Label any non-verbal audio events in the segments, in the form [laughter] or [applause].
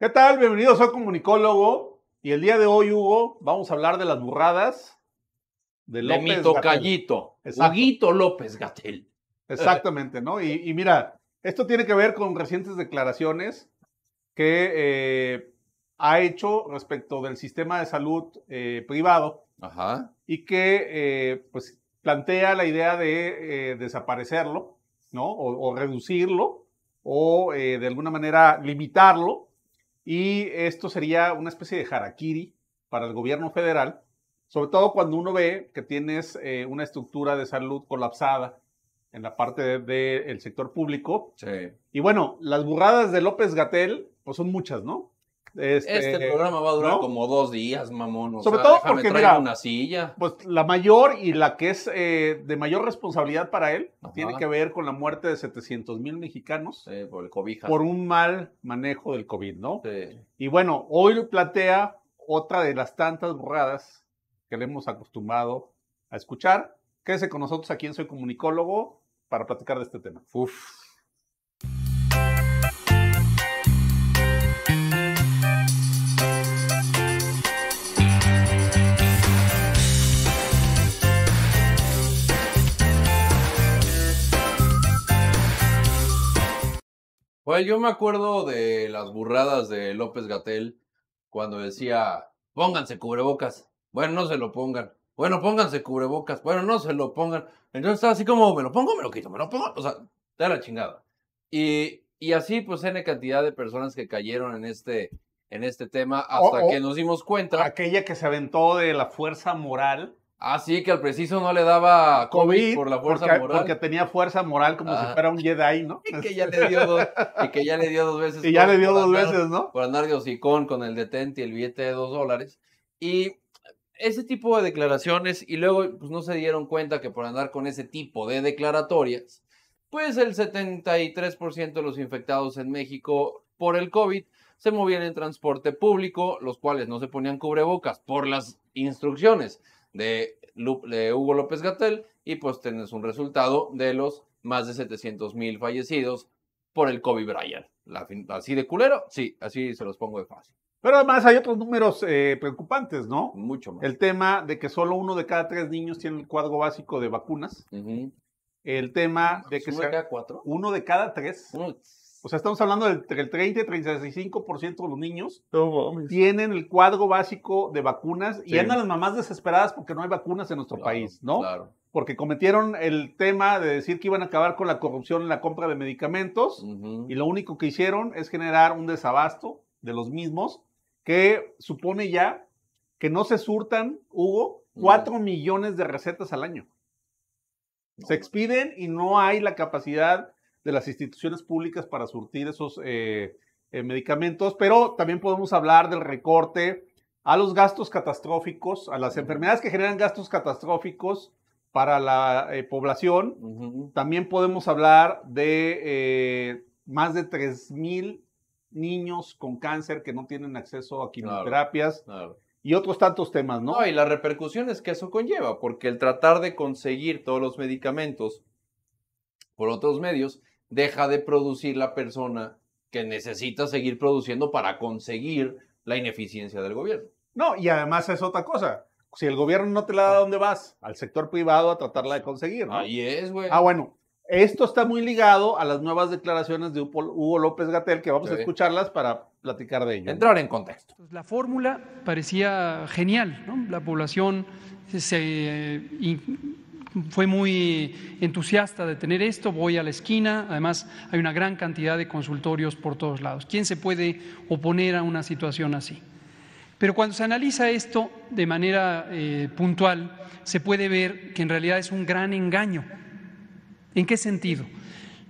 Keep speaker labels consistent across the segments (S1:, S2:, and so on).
S1: ¿Qué tal? Bienvenidos a Comunicólogo. Y el día de hoy, Hugo, vamos a hablar de las burradas de López. De mi López Gatel. [laughs] Exactamente, ¿no? Y, mira, esto tiene que ver con recientes declaraciones que eh, ha hecho respecto del sistema de salud eh, privado. Y que, eh, pues, plantea la idea de desaparecerlo, ¿no? o reducirlo, o de alguna manera limitarlo y esto sería una especie de harakiri para el gobierno federal, sobre todo cuando uno ve que tienes eh, una estructura de salud colapsada en la parte del sector público. Y bueno, las burradas de López Gatel, pues son muchas, ¿no? Este, este, programa va a durar
S2: como dos días, mamón. Sobre todo porque
S1: mira, una silla. Pues la mayor y la que es eh, de mayor responsabilidad para él tiene que ver con la muerte de 700 mil mexicanos por, el covid. por un mal manejo del COVID, ¿no? Y bueno, hoy plantea otra de las tantas borradas que le hemos acostumbrado a escuchar. Quédese con nosotros aquí en Soy Comunicólogo para platicar de este tema. Uf.
S2: yo me acuerdo de las burradas de López Gatel cuando decía, pónganse cubrebocas. Bueno, no se lo pongan. Bueno, pónganse cubrebocas. Bueno, no se lo pongan. Entonces estaba así como, me lo pongo, me lo quito, me lo pongo. O sea, da la chingada. Y, y así, pues, N cantidad de personas que cayeron en este, en este tema hasta que nos dimos cuenta. Aquella que se aventó de la fuerza moral Así ah, que al preciso no le daba COVID, por la fuerza moral. Porque tenía
S1: fuerza moral como si fuera un Jedi, ¿no? [laughs] Y que ya le dio
S2: dos, veces. [laughs] Y ya por, le dio dos andar, veces, ¿no? Por andar de hocicón con el detente y el billete de dos dólares. Y ese tipo de declaraciones, y luego pues, no se dieron cuenta que por andar con ese tipo de declaratorias, pues el 73% de los infectados en México por el COVID se movían en transporte público, los cuales no se ponían cubrebocas por las instrucciones de, Hugo López Gatel y pues tenés un resultado de los más de 700 mil fallecidos por el covid Bryant. así de culero, sí, así se los pongo de fácil. Pero
S1: además hay otros números eh, preocupantes, ¿no? Mucho más. El tema de que solo uno de cada tres niños tiene el cuadro básico de vacunas. El tema de que... de Cada cuatro? Uno de cada tres. O sea, estamos hablando del, 30 y 35% de los niños tienen el cuadro básico de vacunas y andan las mamás desesperadas porque no hay vacunas en nuestro país, ¿no? Porque cometieron el tema de decir que iban a acabar con la corrupción en la compra de medicamentos y lo único que hicieron es generar un desabasto de los mismos que supone ya que no se surtan, Hugo, 4 millones de recetas al año. Se expiden y no hay la capacidad de las instituciones públicas para surtir esos eh, eh, medicamentos, pero también podemos hablar del recorte a los gastos catastróficos, a las enfermedades que generan gastos catastróficos para la eh, población. También podemos hablar de más de 3.000 niños con cáncer que no tienen acceso a quimioterapias. y otros tantos temas, ¿no? No, y las
S2: repercusiones que eso conlleva, porque el tratar de conseguir todos los medicamentos por otros medios deja de producir la persona que necesita seguir produciendo para conseguir la ineficiencia del gobierno. No, y además es otra cosa.
S1: Si el gobierno no te la da, ah. dónde vas? Al sector privado a tratarla de conseguir. ¿no? Ahí es, güey. Ah, bueno. Esto está muy ligado a las nuevas declaraciones de Hugo López Gatel, que vamos a escucharlas para
S2: platicar de ello. Entrar en contexto.
S3: Pues, la fórmula parecía genial, ¿no? La población se eh, fue muy entusiasta de tener esto, voy a la esquina, además hay una gran cantidad de consultorios por todos lados. ¿Quién se puede oponer a una situación así? Pero cuando se analiza esto de manera eh, puntual, se puede ver que en realidad es un gran engaño. ¿En qué sentido?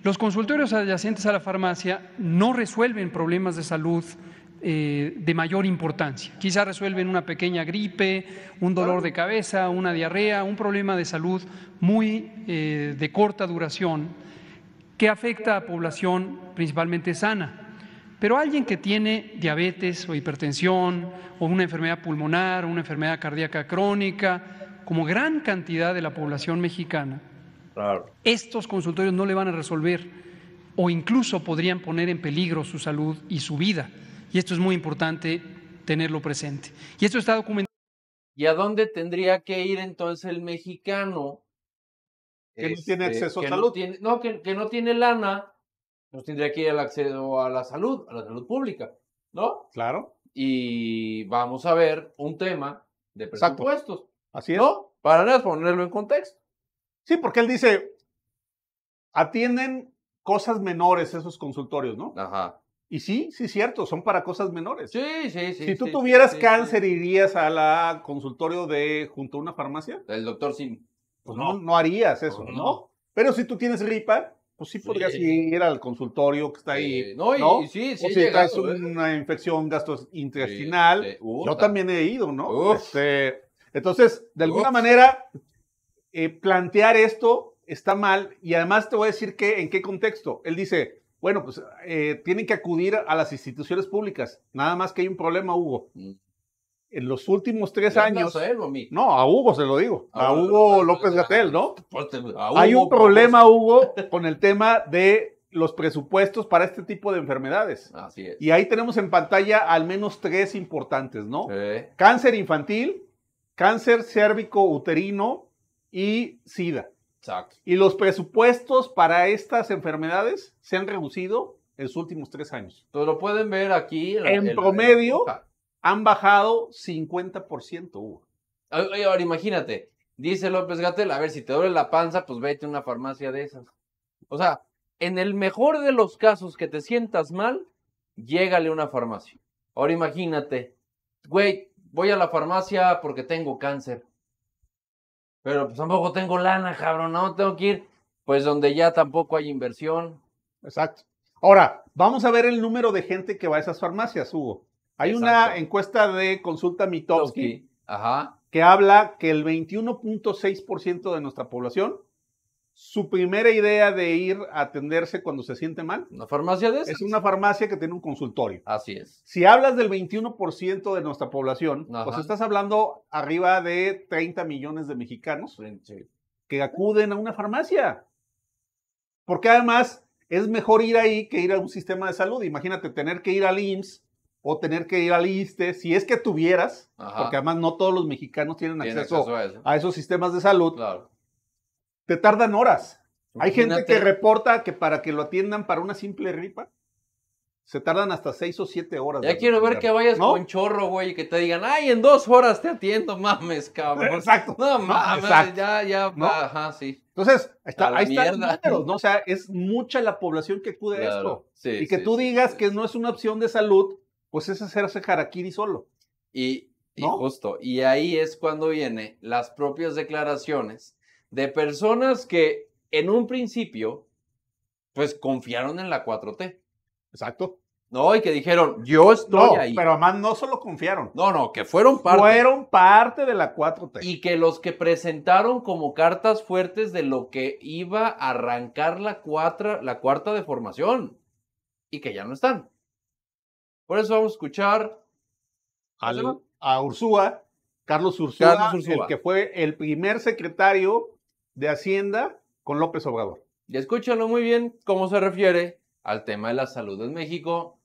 S3: Los consultorios adyacentes a la farmacia no resuelven problemas de salud eh, de mayor importancia. Quizá resuelven una pequeña gripe, un dolor de cabeza, una diarrea, un problema de salud muy eh, de corta duración que afecta a población principalmente sana. Pero alguien que tiene diabetes o hipertensión o una enfermedad pulmonar, o una enfermedad cardíaca crónica, como gran cantidad de la población mexicana, estos consultorios no le van a resolver o incluso podrían poner en peligro su salud y su vida. Y esto es muy importante tenerlo presente. Y esto está documentado. ¿Y a dónde
S2: tendría que ir entonces el mexicano? Que no tiene este, acceso a salud. No, que, no tiene lana, Nos pues tendría que ir al acceso a la salud, a la salud pública, ¿no? Claro. Y vamos a ver un tema de presupuestos. Así es. ¿No? Para ponerlo en contexto. Sí, porque él dice,
S1: atienden cosas menores esos consultorios, ¿no? Ajá. Y sí, sí, cierto, son para cosas menores. Sí, sí, sí. Si tú tuvieras cáncer, ¿irías a la consultorio de junto a una farmacia? El doctor sí. Pues no, no, harías eso, ¿no? Pero si tú tienes gripa, pues sí podrías ir al consultorio que está ahí. Eh, no, y, sí, sí. O si estás ¿eh? una infección gastrointestinal. yo también he ido, ¿no? Este, entonces, de alguna manera, eh, plantear esto está mal. Y además te voy a decir que, en qué contexto. Él dice, bueno, pues eh, tienen que acudir a las instituciones públicas. Nada más que hay un problema, Hugo. Mm. En los últimos tres años. No, a Hugo se lo digo. A, Hugo pues, López pues, Gatel, ¿no?
S2: Pues, hay un problema,
S1: Hugo, [laughs] con el tema de los presupuestos para este tipo de enfermedades. Así es. Y ahí tenemos en pantalla al menos tres importantes, ¿no? Cáncer infantil, cáncer cérvico uterino y SIDA. Y los presupuestos para estas enfermedades se han reducido en los últimos tres años. Entonces lo pueden ver
S2: aquí. En, promedio han bajado 50%. ahora imagínate, dice López Gatel, a ver, si te duele la panza, pues vete a una farmacia de esas. O sea, en el mejor de los casos que te sientas mal, llégale a una farmacia. Ahora imagínate, güey, voy a la farmacia porque tengo cáncer pero pues tampoco tengo lana, cabrón, no tengo que ir, pues donde ya tampoco hay inversión. Exacto. Ahora, vamos a ver el número de gente que va a esas
S1: farmacias, Hugo. Hay una encuesta de consulta Mitowski que habla que el 21.6% de nuestra población su primera idea de ir a atenderse cuando se siente mal? ¿Una farmacia de Es una farmacia que tiene un consultorio. Así es. Si hablas del 21% de nuestra población, pues estás hablando arriba de 30 millones de mexicanos que acuden a una farmacia. Porque además es mejor ir ahí que ir a un sistema de salud. Imagínate tener que ir al IMSS o tener que ir al ISTE, si es que tuvieras, porque además no todos los mexicanos tienen, acceso, a, a, esos sistemas de salud, claro. Te tardan horas. Hay gente que reporta que para que lo atiendan para una simple ripa, se tardan hasta seis o siete horas.
S2: Ya quiero ver que vayas con chorro, güey, y que te digan, ay, en dos horas te atiendo, [laughs] mames, cabrón. Exacto. No ah, mames, ya, ya, ajá, sí. Entonces, ahí, está, están números,
S1: ¿no? O sea, es mucha la población que acude a esto. Sí, y que tú digas que no es una opción de salud,
S2: pues es hacerse jarakiri solo. Y, justo, y ahí es cuando vienen las propias declaraciones de personas que en un principio, pues confiaron en la 4T. Exacto. No, y que dijeron, yo estoy ahí. Pero además no solo confiaron. No, no, que fueron parte. Fueron parte de la 4T. Y que los que presentaron como cartas fuertes de lo que iba a arrancar la, 4, la cuarta de formación. Y que ya no están. Por eso vamos a escuchar a Ursúa, Carlos Ursúa, Carlos
S1: Ursúa, el que fue el primer secretario de Hacienda con López Obrador. Y
S2: escúchalo muy bien cómo se refiere al tema de la salud en México,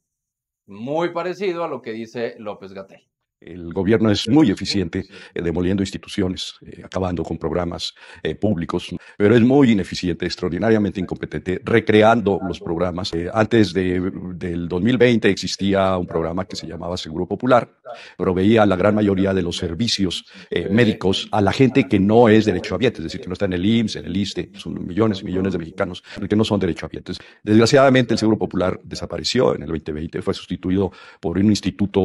S2: muy parecido a lo que dice López Gatell.
S4: El gobierno es muy eficiente eh, demoliendo instituciones, eh, acabando con programas eh, públicos, pero es muy ineficiente, extraordinariamente incompetente, recreando los programas. antes del 2020 existía un programa que se llamaba Seguro Popular, proveía la gran mayoría de los servicios médicos a la gente que no es derechohabiente, es decir, que no está en el IMSS, en el ISTE, son millones y millones de mexicanos que no son derechohabientes. Desgraciadamente el Seguro Popular desapareció en el 2020, fue sustituido por un instituto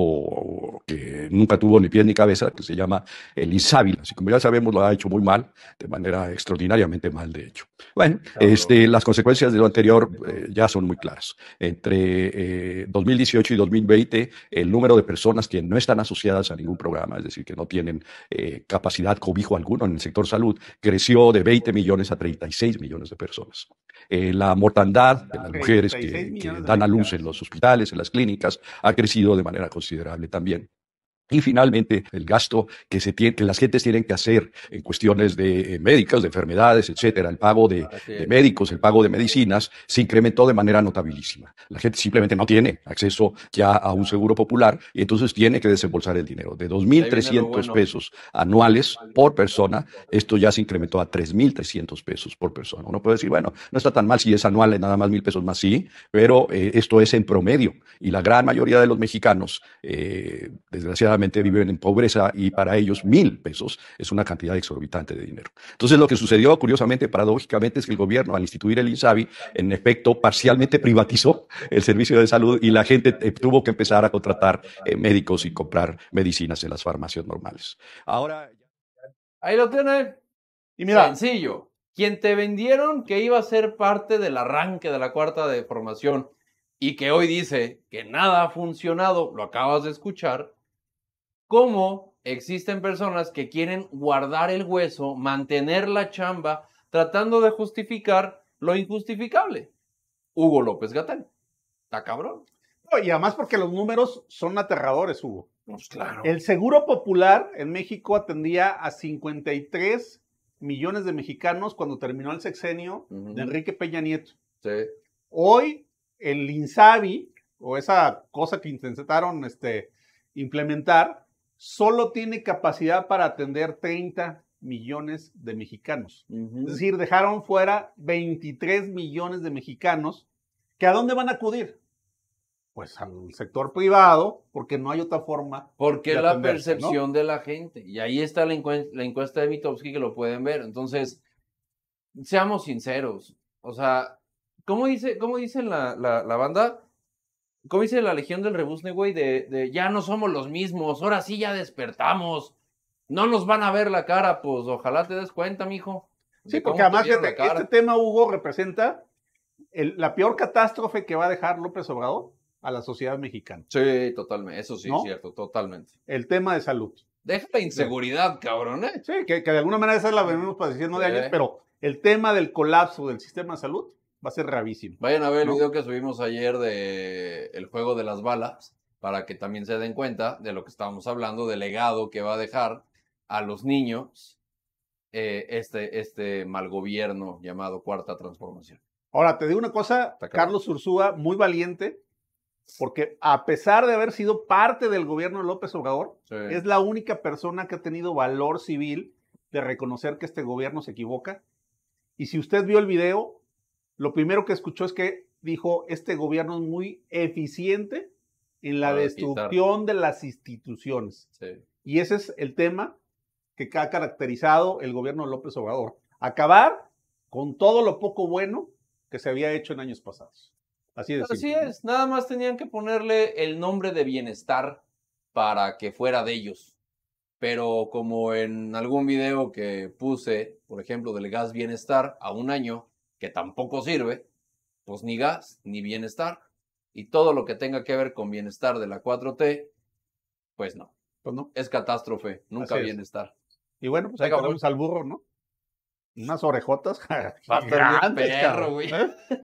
S4: que nunca tuvo ni pie ni cabeza, que se llama insábil Así como ya sabemos, lo ha hecho muy mal, de manera extraordinariamente mal, de hecho. Bueno, este, las consecuencias de lo anterior eh, ya son muy claras. Entre 2018 eh, y 2020, el número de personas que no están asociadas a ningún programa, es decir, que no tienen eh, capacidad cobijo alguno en el sector salud, creció de 20 millones a 36 millones de personas. la mortandad de las mujeres que dan a luz en los hospitales, en las clínicas, ha crecido de manera considerable también. Y finalmente, el gasto que, se tiene, las gentes tienen que hacer en cuestiones de eh, médicas, de enfermedades, etcétera, el pago de, médicos, el pago de medicinas, se incrementó de manera notabilísima. La gente simplemente no tiene acceso ya a un seguro popular y entonces tiene que desembolsar el dinero. De 2.300 pesos anuales por persona, esto ya se incrementó a 3.300 pesos por persona. Uno puede decir, bueno, no está tan mal si es anual, nada más mil pesos más, sí, pero eh, esto es en promedio y la gran mayoría de los mexicanos, eh, desgraciadamente, viven en pobreza y para ellos mil pesos es una cantidad exorbitante de dinero. Entonces lo que sucedió, curiosamente, paradójicamente, es que el gobierno al instituir el INSABI, en efecto, parcialmente privatizó el servicio de salud y la gente eh, tuvo que empezar a contratar eh, médicos y comprar medicinas en las farmacias normales. Ahora...
S2: Ahí lo tiene. Y mira, sencillo. Quien te vendieron que iba a ser parte del arranque de la cuarta de formación y que hoy dice que nada ha funcionado, lo acabas de escuchar, cómo existen personas que quieren guardar el hueso, mantener la chamba, tratando de justificar lo injustificable. Hugo López Gatán. Está cabrón. y además porque los
S1: números son aterradores, Hugo. Pues claro. El seguro popular en México atendía a 53 millones de mexicanos cuando terminó el sexenio de Enrique Peña Nieto. Sí. Hoy, el INSABI, o esa cosa que intentaron este, implementar, solo tiene capacidad para atender 30 millones de mexicanos. Es decir, dejaron fuera 23 millones de mexicanos que a dónde van a acudir?
S2: Pues al sector
S1: privado, porque no hay otra forma. Porque la percepción
S2: de la gente. Y ahí está la, encuesta, de Mitowski que lo pueden ver. Entonces, seamos sinceros. O sea, ¿cómo dice, cómo dice la, la banda? ¿Cómo dice la Legión del Rebusne, güey? De, ya no somos los mismos, ahora sí ya despertamos. No nos van a ver la cara, pues ojalá te des cuenta, mijo. Sí, porque además este
S1: tema, Hugo, representa la peor catástrofe que va a dejar López Obrador a la sociedad mexicana. Sí, totalmente, eso sí es cierto, totalmente. El tema de salud. Deja la inseguridad, cabrón, ¿eh? Sí, que, de alguna manera esa la venimos padeciendo de años, pero el tema del colapso del sistema de salud va a ser rabísimo.
S2: Vayan a ver el video que subimos ayer de el juego de las balas para que también se den cuenta de lo que estábamos hablando, del legado que va a dejar a los niños eh, este, este mal gobierno llamado Cuarta Transformación.
S1: Ahora, te digo una cosa, Carlos Ursúa, muy valiente, porque a pesar de haber sido parte del gobierno de López Obrador, es la única persona que ha tenido valor civil de reconocer que este gobierno se equivoca. Y si usted vio el video, lo primero que escuchó es que dijo, este gobierno es muy eficiente en la destrucción de las instituciones. Y ese es el tema que ha caracterizado el gobierno de López Obrador. Acabar con todo lo poco bueno
S2: que se había hecho en años pasados. Así, es. Así es, nada más tenían que ponerle el nombre de bienestar para que fuera de ellos. Pero como en algún video que puse, por ejemplo, del gas bienestar a un año, que tampoco sirve, pues ni gas, ni bienestar. Y todo lo que tenga que ver con bienestar de la 4T, pues no. Pues no. Es catástrofe, nunca bienestar. Y bueno, pues
S1: ahí al burro, ¿no? Unas orejotas. [laughs] Va güey.
S3: ¿eh?